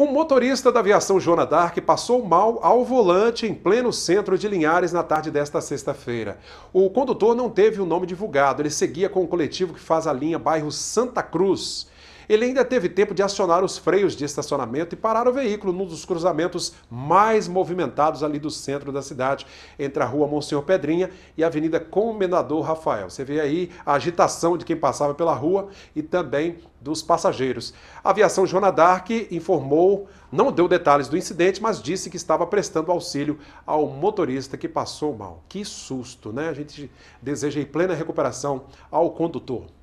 Um motorista da aviação Joana Dark passou mal ao volante em pleno centro de Linhares na tarde desta sexta-feira. O condutor não teve o nome divulgado, ele seguia com o coletivo que faz a linha bairro Santa Cruz. Ele ainda teve tempo de acionar os freios de estacionamento e parar o veículo num dos cruzamentos mais movimentados ali do centro da cidade, entre a rua Monsenhor Pedrinha e a Avenida Comendador Rafael. Você vê aí a agitação de quem passava pela rua e também dos passageiros. A aviação Jona Dark informou, não deu detalhes do incidente, mas disse que estava prestando auxílio ao motorista que passou mal. Que susto, né? A gente deseja plena recuperação ao condutor.